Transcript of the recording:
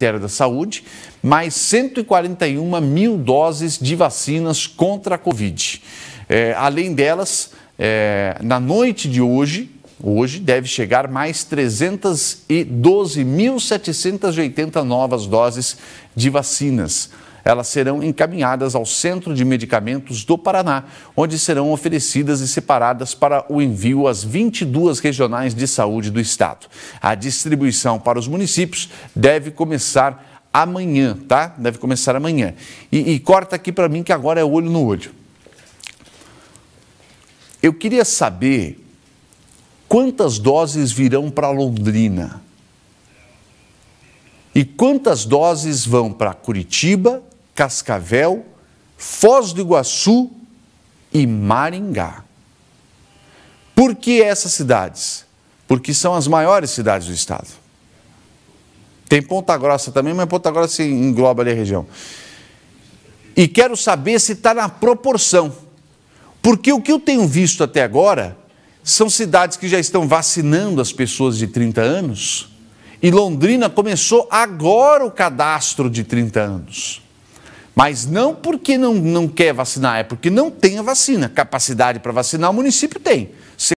Ministério da Saúde, mais 141 mil doses de vacinas contra a Covid. É, além delas, é, na noite de hoje, Hoje deve chegar mais 312.780 novas doses de vacinas. Elas serão encaminhadas ao Centro de Medicamentos do Paraná, onde serão oferecidas e separadas para o envio às 22 regionais de saúde do estado. A distribuição para os municípios deve começar amanhã, tá? Deve começar amanhã. E, e corta aqui para mim que agora é olho no olho. Eu queria saber quantas doses virão para Londrina e quantas doses vão para Curitiba Cascavel, Foz do Iguaçu e Maringá. Por que essas cidades? Porque são as maiores cidades do estado. Tem Ponta Grossa também, mas Ponta Grossa engloba ali a região. E quero saber se está na proporção. Porque o que eu tenho visto até agora são cidades que já estão vacinando as pessoas de 30 anos. E Londrina começou agora o cadastro de 30 anos. Mas não porque não, não quer vacinar, é porque não tem a vacina. Capacidade para vacinar o município tem.